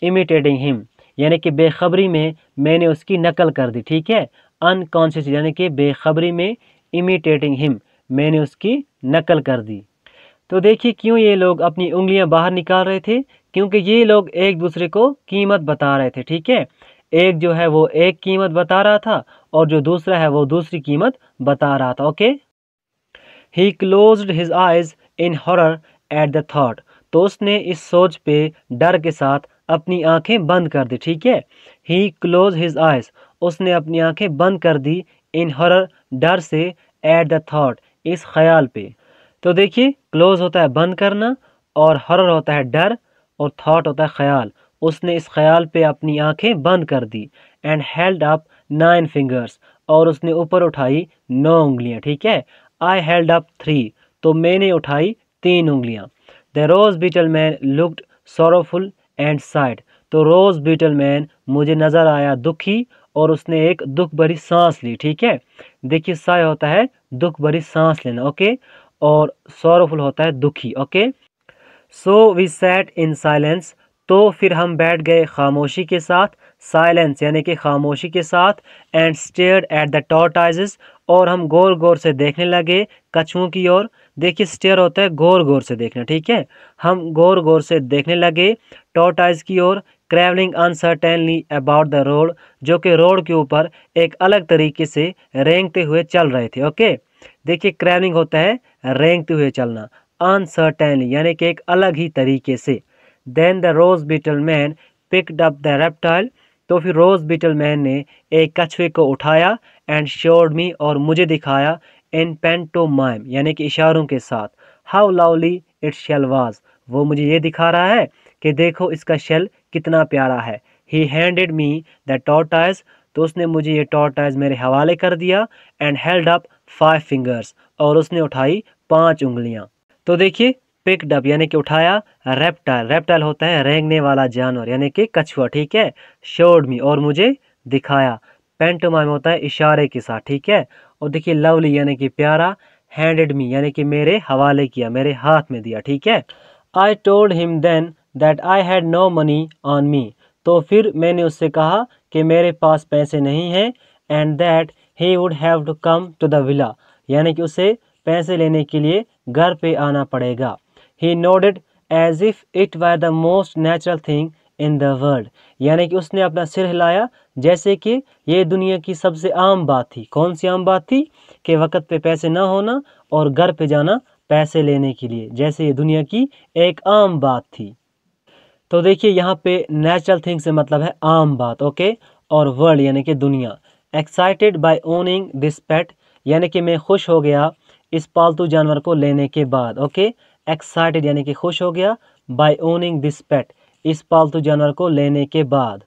[SPEAKER 1] इमिटेटिंग हिम यानी कि बेखबरी में मैंने उसकी नकल कर दी ठीक है अनकॉन्शियस यानी कि बेखबरी में इमिटेटिंग हिम मैंने उसकी नकल कर दी तो देखिए क्यों ये लोग अपनी उंगलियां बाहर निकाल रहे थे क्योंकि ये लोग एक दूसरे को कीमत बता रहे थे ठीक है एक जो है वो एक कीमत बता रहा था और जो दूसरा है वो दूसरी कीमत बता रहा था okay he closed his eyes in horror at the thought तो उसने इस सोच पे डर के साथ अपनी आंखें बंद कर दी ठीक है ही क्लोज हिज आइज उसने अपनी आंखें बंद कर दी इन हॉरर डर से एट द थाट इस ख्याल पे तो देखिए क्लोज होता है बंद करना और हॉरर होता है डर और थाट होता है ख्याल उसने इस ख्याल पे अपनी आंखें बंद कर दी and held up nine fingers और उसने ऊपर उठाई नौ उंगलियां ठीक है आई हेल्ड अप थ्री तो मैंने उठाई तीन उंगलियां the rose beetle man looked sorrowful and sighed तो रोज़ बीटल मैन मुझे नज़र आया दुखी और उसने एक दुख भरी सांस ली ठीक है देखिए साय होता है दुख भरी सांस लेना ओके और सोरोफुल होता है दुखी okay so we sat in silence तो फिर हम बैठ गए खामोशी के साथ साइलेंस यानी कि खामोशी के साथ and stared at the tortoises और हम गौर गौर से देखने लगे कछुओं की ओर देखिए स्टेयर होता है गौर गौर से देखना ठीक है हम गौर गौर से देखने लगे टोटाइज की ओर travelling uncertainly about the road जो कि रोड के ऊपर एक अलग तरीके से रेंगते हुए चल रहे थे ओके देखिए क्रैवलिंग होता है रेंगते हुए चलना अनसर्टेनली यानी कि एक अलग ही तरीके से then the rose beetle man picked up the reptile तो फिर रोज बिटल मैन ने एक कछुए को उठाया एंड शोर्ड मी और मुझे दिखाया इन पेंटोमाइम यानी कि इशारों के साथ how lovely its shell was वो मुझे ये दिखा रहा है कि देखो इसका शेल कितना प्यारा है he handed me the tortoise तो उसने मुझे ये टॉर्टाइज मेरे हवाले कर दिया and held up five fingers और उसने उठाई पांच उंगलियां तो देखिए पिकड अप यानी कि उठाया रेप्टाइल रेप्टाइल होता है रेंगने वाला जानवर यानी कि कछुआ ठीक है शोड मी और मुझे दिखाया पेंटोमाइम होता है इशारे के साथ ठीक है और देखिए लवली यानी कि प्यारा हैंडेड मी यानी कि मेरे हवाले किया मेरे हाथ में दिया ठीक है I told him then that I had no money on me तो फिर मैंने उससे कहा कि मेरे पास पैसे नहीं हैं and that he would have to come to the villa यानी कि उसे पैसे लेने के लिए घर पे आना पड़ेगा he nodded as if it were the most natural thing in the world यानी कि उसने अपना सिर हिलाया जैसे कि ये दुनिया की सबसे आम बात थी कौन सी आम बात थी कि वक़्त पे पैसे ना होना और घर पे जाना पैसे लेने के लिए जैसे ये दुनिया की एक आम बात थी तो देखिए यहाँ पे नेचुरल थिंग से मतलब है आम बात ओके और वर्ल्ड यानी कि दुनिया excited by owning this pet यानी कि मैं खुश हो गया इस पालतू जानवर को लेने के बाद ओके एक्साइटेड यानी कि खुश हो गया बाई ओनिंग दिस पेट इस पालतू जानवर को लेने के बाद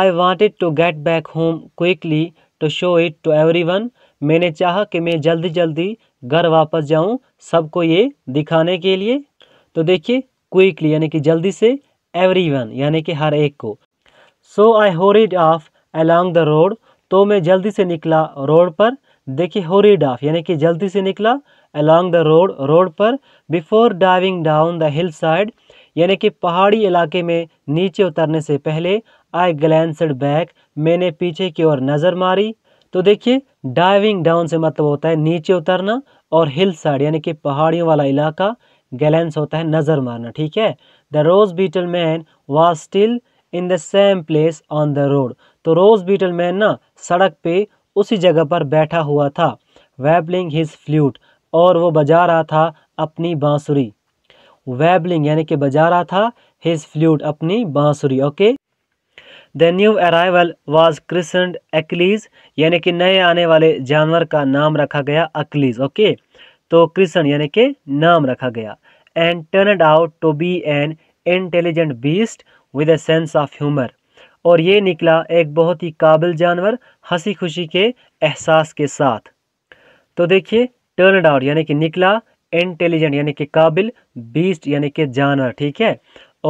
[SPEAKER 1] I wanted to get back home quickly to show it to everyone मैंने चाहा कि मैं जल्दी जल्दी घर वापस जाऊं सबको ये दिखाने के लिए तो देखिए क्विकली यानी कि जल्दी से एवरी वन यानी कि हर एक को so I hurried off along the road तो मैं जल्दी से निकला रोड पर देखिए होरिड ऑफ यानी कि जल्दी से निकला अलॉन्ग द रोड रोड पर before diving down the hillside यानी कि पहाड़ी इलाके में नीचे उतरने से पहले आई ग्लैंसड बैक मैंने पीछे की ओर नज़र मारी तो देखिए डाइविंग डाउन से मतलब होता है नीचे उतरना और हिल साइड यानी कि पहाड़ियों वाला इलाका गैलेंस होता है नज़र मारना ठीक है the rose beetle man was still in the same place on the road तो रोज बीटल मैन ना सड़क पे उसी जगह पर बैठा हुआ था वेबलिंग हिज फ्लूट और वो बजा रहा था अपनी बांसुरी वेबलिंग यानी कि बजा रहा था हिज फ्लूट अपनी बांसुरी okay the new arrival was christened Achilles यानी कि नए आने वाले जानवर का नाम रखा गया अक्लीज ओके okay? तो क्रिसेंड यानी कि नाम रखा गया and turned out to be an intelligent beast with a sense of humour और ये निकला एक बहुत ही काबिल जानवर हंसी खुशी के एहसास के साथ तो देखिए टर्नड आउट यानी कि निकला इंटेलिजेंट यानी कि काबिल बीस्ट यानी कि जानवर ठीक है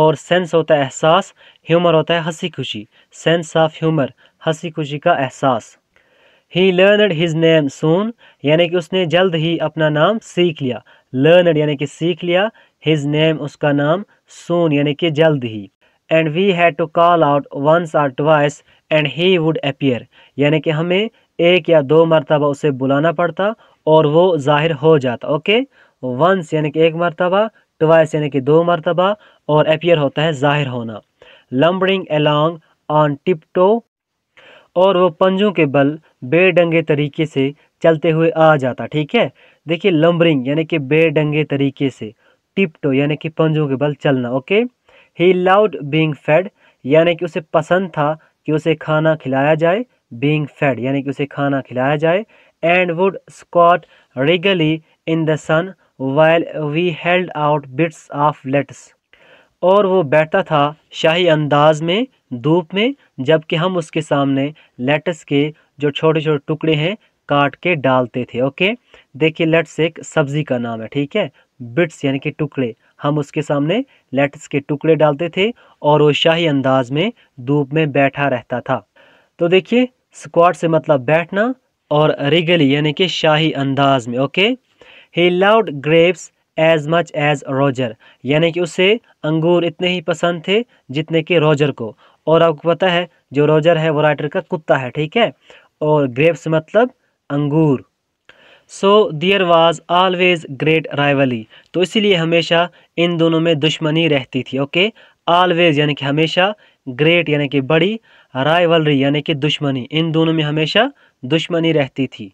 [SPEAKER 1] और सेंस होता है एहसास ह्यूमर होता है हंसी खुशी सेंस ऑफ ह्यूमर हंसी खुशी का एहसास he learned his name soon यानी कि उसने जल्द ही अपना नाम सीख लिया लर्नड यानी कि सीख लिया हिज नेम उसका नाम सोन यानी कि जल्द ही and we had to call out once or twice and he would appear यानी कि हमें एक या दो मरतबा उसे बुलाना पड़ता और वो ज़ाहिर हो जाता ओके वंस यानी कि एक मरतबा टवाइस यानी कि दो मरतबा और अपियर होता है ज़ाहिर होना lumbering along on tiptoe और वो पंजों के बल बेडंगे तरीके से चलते हुए आ जाता ठीक है देखिए लम्बरिंग यानी कि बेडंगे तरीके से टिप टो यानी कि पंजों के बल चलना okay he loved being fed यानी कि उसे पसंद था कि उसे खाना खिलाया जाए बींग फेड यानी कि उसे खाना खिलाया जाए and would squat regally in the sun while we held out bits of lettuce और वो बैठता था शाही अंदाज में धूप में जबकि हम उसके सामने लेट्स के जो छोटे छोटे टुकड़े हैं काट के डालते थे ओके देखिए लेट्स एक सब्ज़ी का नाम है ठीक है बिट्स यानी कि टुकड़े हम उसके सामने लेट्स के टुकड़े डालते थे और वो शाही अंदाज में धूप में बैठा रहता था तो देखिए स्क्वाड से मतलब बैठना और रिगली यानी कि शाही अंदाज में okay he loved grapes as much as Roger यानी कि उसे अंगूर इतने ही पसंद थे जितने कि रोजर को और आपको पता है जो रोजर है वो राइटर का कुत्ता है ठीक है और ग्रेप्स मतलब अंगूर so there was always great rivalry तो इसीलिए हमेशा इन दोनों में दुश्मनी रहती थी ओके ऑलवेज यानी कि हमेशा ग्रेट यानी कि बड़ी राइवलरी यानी कि दुश्मनी इन दोनों में हमेशा दुश्मनी रहती थी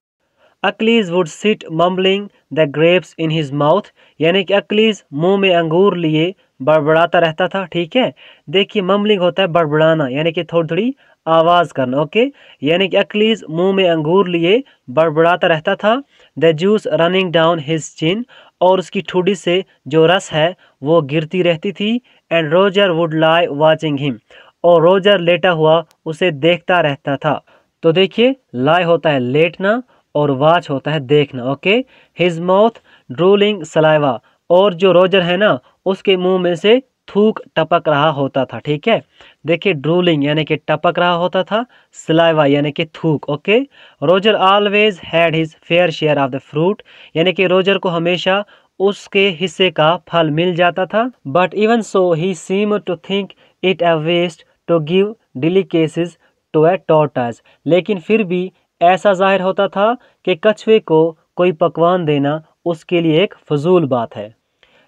[SPEAKER 1] Achilles would sit mumbling the grapes in his mouth यानी कि अकलीज मुंह में अंगूर लिए बड़बड़ाता रहता था ठीक है देखिए मम्बलिंग होता है बड़बड़ाना यानी कि थोड़ी थोड़ी आवाज़ करना ओके यानी कि अकलीज मुंह में अंगूर लिए बड़बड़ाता रहता था the juice running down his chin और उसकी ठूडी से जो रस है वो गिरती रहती थी and Roger would lie watching him और रोजर लेटा हुआ उसे देखता रहता था तो देखिए लाई होता है लेटना और वाच होता है देखना okay his mouth drooling saliva और जो रोजर है ना उसके मुंह में से थूक टपक रहा होता था ठीक है देखिए ड्रोलिंग यानी कि टपक रहा होता था सलाइवा यानी कि थूक okay Roger always had his fair share of the fruit यानी कि रोजर को हमेशा उसके हिस्से का फल मिल जाता था but even so he seem to think it a waste to give delicacies to a tortoise लेकिन फिर भी ऐसा जाहिर होता था कि कछुए को कोई पकवान देना उसके लिए एक फजूल बात है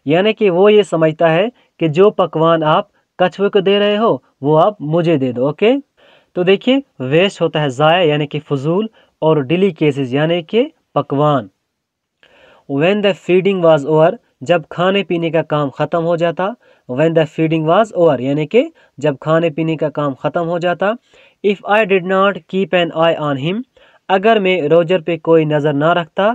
[SPEAKER 1] यानी कि वो ये समझता है कि जो पकवान आप कछुए को दे रहे हो वो आप मुझे दे दो ओके तो देखिए वेस्ट होता है ज़ाया यानी कि फजूल और डिली केसेस यानी कि पकवान when the feeding was over जब खाने पीने का काम ख़त्म हो जाता when the feeding was over यानी कि जब खाने पीने का काम ख़त्म हो जाता if I did not keep an eye on him अगर मैं रोजर पे कोई नज़र ना रखता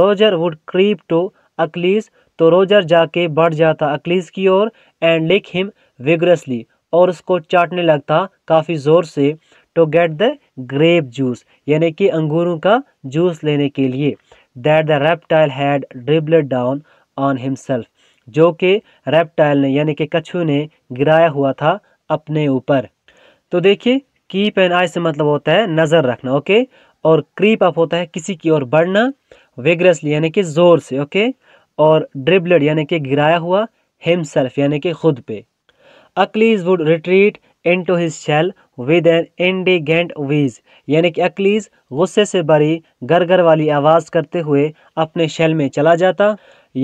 [SPEAKER 1] Roger would creep to Achilles तो रोजर जाके बढ़ जाता अकलीस की ओर एंड लिक हिम विगरसली और उसको चाटने लगता काफ़ी ज़ोर से to get the grape juice यानी कि अंगूरों का जूस लेने के लिए that the reptile had dribbled down on himself जो कि रेप्टाइल ने यानी कि कछु ने गिराया हुआ था अपने ऊपर तो देखिए कीप एन आई से मतलब होता है नज़र रखना ओके और क्रीप अप होता है किसी की ओर बढ़ना वेग्रसली यानी कि ज़ोर से ओके और ड्रिबलेड यानी कि गिराया हुआ हिमसेल्फ यानी कि खुद पे Achilles would retreat into his shell with an indignant wheeze यानी कि अकलीज गुस्से से भरी गरगर वाली आवाज़ करते हुए अपने शेल में चला जाता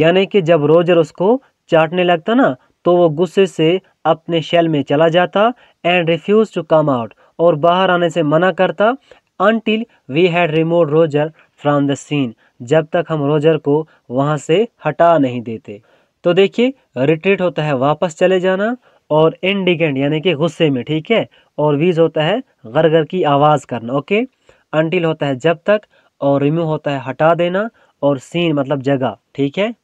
[SPEAKER 1] यानी कि जब रोजर उसको चाटने लगता ना तो वो गुस्से से अपने शेल में चला जाता and refuse to come out और बाहर आने से मना करता until we had removed Roger from the scene जब तक हम रोजर को वहाँ से हटा नहीं देते तो देखिए रिट्रीट होता है वापस चले जाना और इंडिकेंट यानी कि गुस्से में ठीक है और वीज होता है गरगर की आवाज़ करना ओके अनटिल होता है जब तक और रिमूव होता है हटा देना और सीन मतलब जगह ठीक है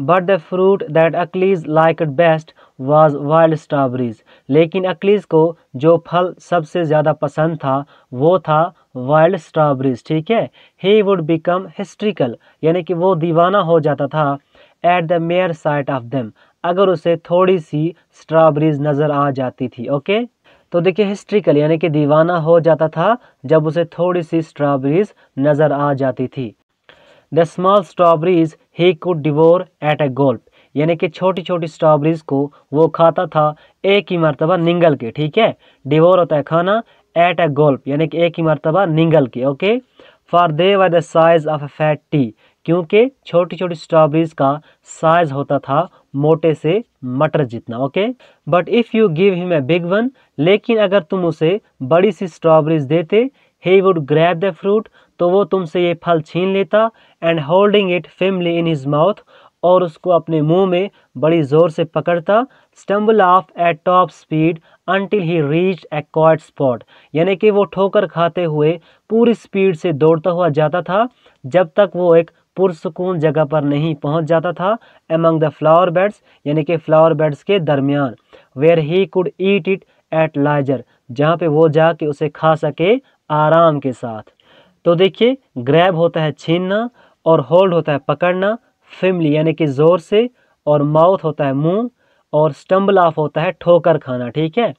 [SPEAKER 1] but the fruit that Achilles liked it best was wild strawberries लेकिन अक्लीस को जो फल सबसे ज़्यादा पसंद था वो था वाइल्ड स्ट्रॉबेरीज ठीक है ही वुड बिकम हिस्ट्रिकल यानी कि वो दीवाना हो जाता था at the mere sight of them अगर उसे थोड़ी सी स्ट्रॉबेरीज नज़र आ जाती थी ओके तो देखिए हिस्ट्रिकल यानी कि दीवाना हो जाता था जब उसे थोड़ी सी स्ट्रॉबेरीज नज़र आ जाती थी the small strawberries he could devour at a gulp यानी कि छोटी छोटी स्ट्रॉबेरीज को वो खाता था एक ही मरतबा निंगल के ठीक है डिवोर होता है खाना एट ए गोल्फ यानी कि एक ही मरतबा निंगल के okay for they were the size of a fat tea क्योंकि छोटी छोटी स्ट्रॉबेरीज का साइज होता था मोटे से मटर जितना okay but if you give him a big one लेकिन अगर तुम उसे बड़ी सी स्ट्रॉबेरीज देते he would grab the fruit तो वो तुमसे ये फल छीन लेता and holding it firmly in his mouth और उसको अपने मुंह में बड़ी ज़ोर से पकड़ता stumble off at top speed until he reach a quiet spot यानी कि वो ठोकर खाते हुए पूरी स्पीड से दौड़ता हुआ जाता था जब तक वो एक पुरसकून जगह पर नहीं पहुंच जाता था एमंग द फ्लावर बेड्स यानी कि फ्लावर बेड्स के दरमियान where he could eat it at leisure जहाँ पे वो जाके उसे खा सके आराम के साथ तो देखिए ग्रैब होता है छीनना और होल्ड होता है पकड़ना फिमली यानी कि ज़ोर से और माउथ होता है मुंह और स्टम्बल ऑफ होता है ठोकर खाना ठीक है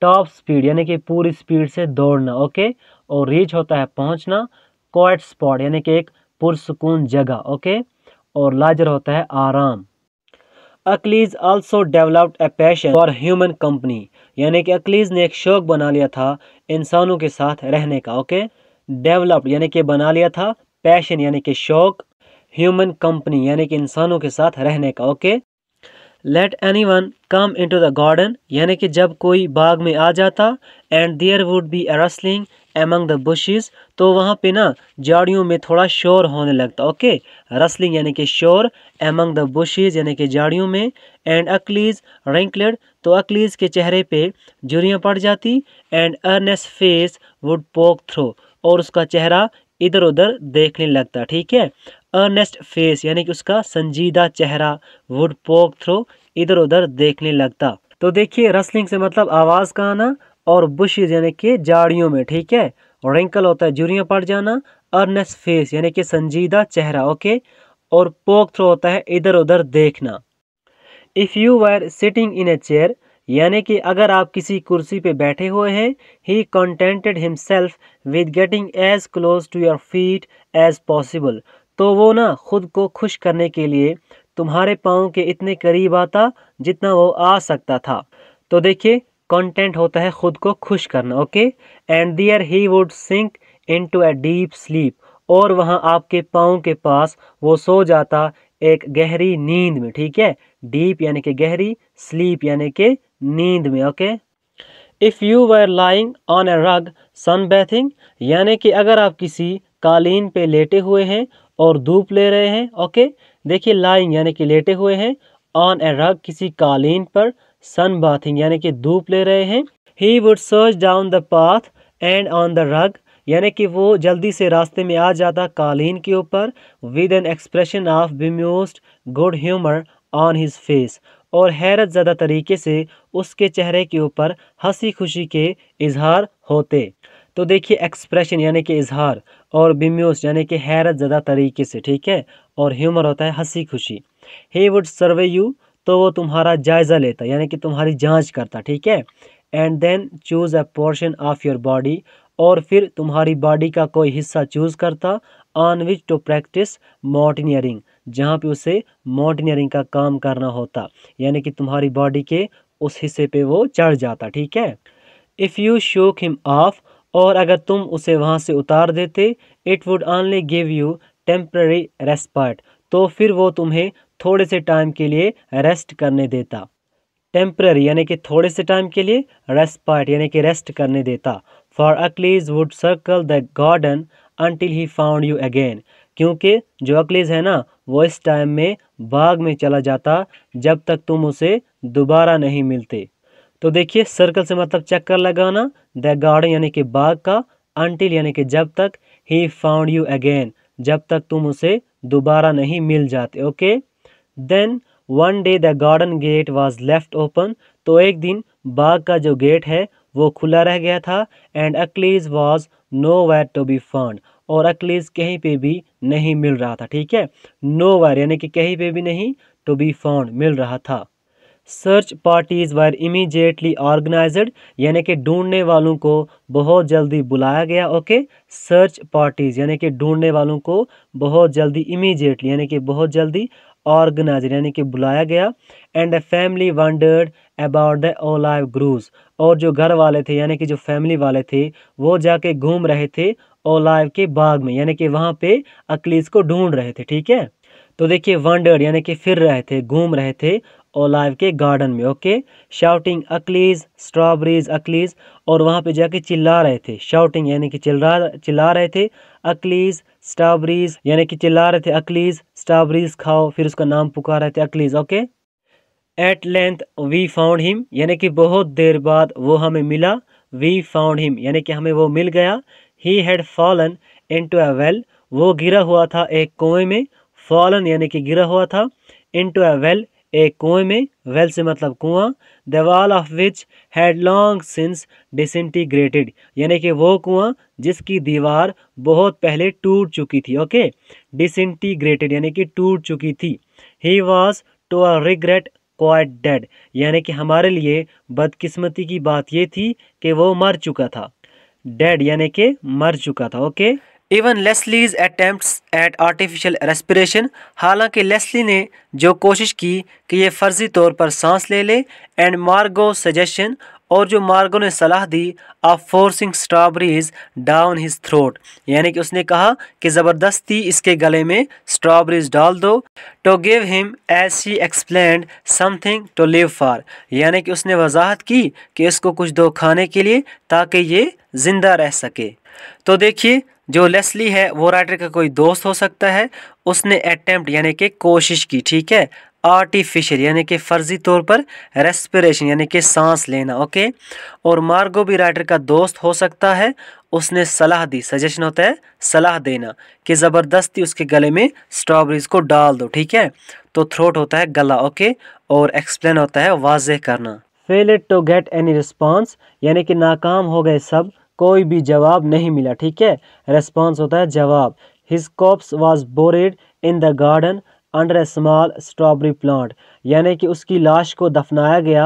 [SPEAKER 1] टॉप स्पीड यानी कि पूरी स्पीड से दौड़ना ओके और रीच होता है पहुंचना क्वाइट स्पॉट यानी कि एक पुरसकून जगह ओके और लाजर होता है आराम Achilles also developed a passion for human company यानी कि अकलीज ने एक शौक बना लिया था इंसानों के साथ रहने का ओके डेवलप्ड यानी कि बना लिया था पैशन यानी कि शौक ह्यूमन कंपनी यानी कि इंसानों के साथ रहने का okay let anyone come into the garden यानी कि जब कोई बाग में आ जाता and there would be a rustling among the bushes तो वहाँ पे ना झाड़ियों में थोड़ा शोर होने लगता ओके रसलिंग यानी कि शोर एमंग द बुशेस यानी कि झाड़ियों में एंड अकलीज रिंकलेड तो अकलीज के चेहरे पे झुरियाँ पड़ जाती and earnest face would poke through और उसका चेहरा इधर उधर देखने लगता ठीक है अर्नेस्ट फेस यानी कि उसका संजीदा चेहरा वुड पोक थ्रो इधर उधर देखने लगता तो देखिए रसलिंग से मतलब आवाज़ का आना और बुशेज यानी कि जाड़ियों में ठीक है रिंकल होता है जुरियाँ पड़ जाना अर्नेस्ट फेस यानी कि संजीदा चेहरा ओके और पोक थ्रो होता है इधर उधर देखना if you were sitting in a chair यानी कि अगर आप किसी कुर्सी पे बैठे हुए हैं he contented himself with getting as close to your feet as possible तो वो ना खुद को खुश करने के लिए तुम्हारे पाँव के इतने करीब आता जितना वो आ सकता था तो देखिए कंटेंट होता है खुद को खुश करना okay and there he would sink into a deep sleep और वहाँ आपके पाँव के पास वो सो जाता एक गहरी नींद में ठीक है डीप यानी कि गहरी स्लीप यानी कि नींद में okay if you were lying on a rug sun bathing यानी कि अगर आप किसी कालीन पे लेटे हुए हैं और धूप ले रहे हैं ओके देखिए लाइंग यानी कि लेटे हुए हैं ऑन ए रग किसी कालीन पर सन बाथिंग यानी कि धूप ले रहे हैं he would search down the path and on the rug यानी कि वो जल्दी से रास्ते में आ जाता कालीन के ऊपर with an expression of bemused good humour on his face और हैरत ज़्यादा तरीके से उसके चेहरे के ऊपर हंसी खुशी के इजहार होते तो देखिए एक्सप्रेशन यानी कि इजहार और बिम्योस यानी कि हैरत ज़दा तरीके से ठीक है और ह्यूमर होता है हंसी खुशी ही वुड सर्वे यू तो वो तुम्हारा जायज़ा लेता यानी कि तुम्हारी जांच करता ठीक है and then choose a portion of your body और फिर तुम्हारी बॉडी का कोई हिस्सा चूज़ करता on which to practise mountaineering जहाँ पे उसे माउंटेनियरिंग का काम करना होता यानी कि तुम्हारी बॉडी के उस हिस्से पे वो चढ़ जाता ठीक है if you shook him off और अगर तुम उसे वहाँ से उतार देते it would only give you temporary respite तो फिर वो तुम्हें थोड़े से टाइम के लिए रेस्ट करने देता टेम्प्ररी यानी कि थोड़े से टाइम के लिए पार्ट यानी कि रेस्ट करने देता for Achilles would circle the garden until he found you again क्योंकि जो अकलीज है ना वो इस टाइम में बाग में चला जाता जब तक तुम उसे दोबारा नहीं मिलते तो देखिए सर्कल से मतलब चक्कर लगाना द गार्डन यानी कि बाग का अंटिल यानी कि जब तक ही फाउंड यू अगेन जब तक तुम उसे दोबारा नहीं मिल जाते okay then one day the garden gate was left open तो एक दिन बाग का जो गेट है वो खुला रह गया था and Achilles was nowhere to be found और अकलीज कहीं पे भी नहीं मिल रहा था ठीक है नो वेयर यानी कि कहीं पे भी नहीं टू बी फाउंड मिल रहा था search parties were immediately organised यानी कि ढूंढने वालों को बहुत जल्दी बुलाया गया ओके सर्च पार्टीज़ यानी कि ढूंढने वालों को बहुत जल्दी इमीजिएटली यानी कि बहुत जल्दी ऑर्गेनाइज यानी कि बुलाया गया and a family wandered about the olive groves और जो घर वाले थे यानी कि जो फैमिली वाले थे वो जाके घूम रहे थे ओलाइव के बाग में यानी कि वहाँ पे अकलीस को ढूंढ रहे थे ठीक है तो देखिए वंडर्ड यानी कि फिर रहे थे घूम रहे थे ओलाइव के गार्डन में okay shouting Achilles strawberries Achilles और वहाँ पे जाके चिल्ला रहे थे शाउटिंग यानी कि चिल्ला चिल्ला रहे थे अकलीज स्ट्रॉबेरीज यानी कि चिल्ला रहे थे अकलीज स्ट्रॉबेरीज खाओ फिर उसका नाम पुकार रहे थे Achilles okay at length we found him यानी कि बहुत देर बाद वो हमें मिला वी फाउंड हिम यानी कि हमें वो मिल गया he had fallen into a well वो गिरा हुआ था एक कुएं में फॉलन यानी कि गिरा हुआ था इन टू अ वेल एक कुएं में वेल से मतलब कुआं the wall of which had long since disintegrated यानी कि वो कुआं जिसकी दीवार बहुत पहले टूट चुकी थी ओके डिसइंटीग्रेटेड यानी कि टूट चुकी थी he was to a regret quite dead यानी कि हमारे लिए बदकिस्मती की बात ये थी कि वो मर चुका था डेड यानी कि मर चुका था okay okay? Even Leslie's attempts at artificial respiration हालांकि लेस्ली ने जो कोशिश की कि ये फर्जी तौर पर सांस ले ले एंड मार्गो सजेशन और जो मार्गो ने सलाह दी of forcing strawberries down his throat यानी कि उसने कहा कि ज़बरदस्ती इसके गले में स्ट्रॉबेरीज डाल दो to give him as she explained something to live for यानी कि उसने वजाहत की कि इसको कुछ दो खाने के लिए ताकि ये ज़िंदा रह सके तो देखिए जो लेस्ली है वो राइटर का कोई दोस्त हो सकता है उसने अटैम्प्ट यानी कि कोशिश की ठीक है आर्टिफिशियल यानी कि फ़र्जी तौर पर रेस्पिरेशन यानी कि सांस लेना ओके और मार्गो भी राइटर का दोस्त हो सकता है उसने सलाह दी सजेशन होता है सलाह देना कि ज़बरदस्ती उसके गले में स्ट्रॉबेरीज को डाल दो ठीक है तो थ्रोट होता है गला ओके और एक्सप्लेन होता है वाजह करना failed to get any response यानी कि नाकाम हो गए सब कोई भी जवाब नहीं मिला ठीक है रेस्पॉन्स होता है जवाब his corpse was buried in the garden under a small strawberry plant यानी कि उसकी लाश को दफनाया गया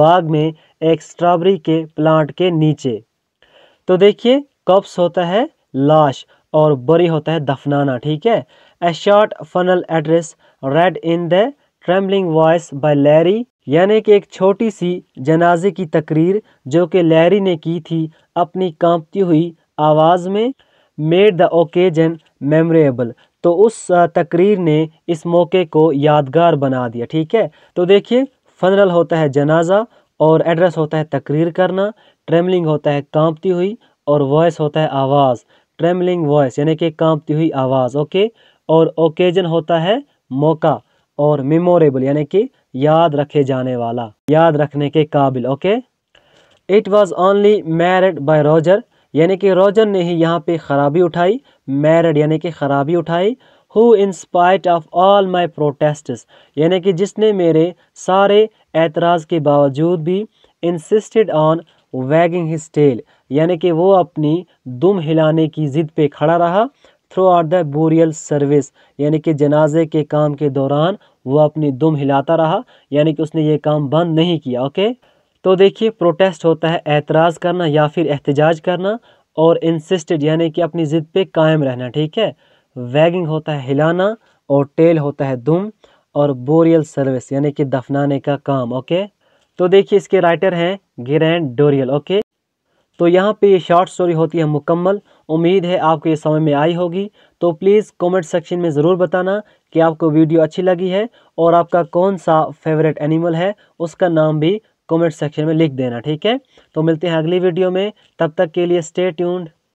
[SPEAKER 1] बाग में एक स्ट्रॉबेरी के प्लांट के नीचे तो देखिए कप्स होता है लाश और बरी होता है दफनाना ठीक है a short funeral address read in the trembling voice by Larry यानी कि एक छोटी सी जनाजे की तकरीर जो कि लैरी ने की थी अपनी कांपती हुई आवाज़ में मेड द ओकेजन मेमोरेबल तो उस तकरीर ने इस मौके को यादगार बना दिया ठीक है तो देखिए फनरल होता है जनाजा और एड्रेस होता है तकरीर करना ट्रेमलिंग होता है कांपती हुई और वॉइस होता है आवाज़ ट्रेमलिंग वॉइस यानी कि कांपती हुई आवाज़ ओके और ओकेजन होता है मौका और मेमोरेबल यानी कि याद रखे जाने वाला याद रखने के काबिल okay it was only married by Roger यानी कि रोजर ने ही यहाँ पे खराबी उठाई मैरिड यानी कि खराबी उठाई who in spite of all my protest यानी कि जिसने मेरे सारे एतराज़ के बावजूद भी इंसिस्टेड ऑन वैगिंग हिस्टेल यानी कि वो अपनी दुम हिलाने की ज़िद पे खड़ा रहा throughout the burial service यानी कि जनाजे के काम के दौरान वो अपनी दुम हिलाता रहा यानी कि उसने ये काम बंद नहीं किया ओके तो देखिए प्रोटेस्ट होता है एतराज़ करना या फिर एहतजाज करना और इंसिस्टेड यानी कि अपनी ज़िद पे कायम रहना ठीक है वैगिंग होता है हिलाना और टेल होता है दुम और बोरियल सर्विस यानी कि दफनाने का काम ओके तो देखिए इसके राइटर हैं ग्रैंड डोरियल ओके तो यहाँ पे ये शॉर्ट स्टोरी होती है मुकम्मल उम्मीद है आपको ये समय में आई होगी तो प्लीज़ कमेंट सेक्शन में ज़रूर बताना कि आपको वीडियो अच्छी लगी है और आपका कौन सा फेवरेट एनिमल है उसका नाम भी कमेंट सेक्शन में लिख देना ठीक है तो मिलते हैं अगली वीडियो में तब तक के लिए स्टे ट्यून्ड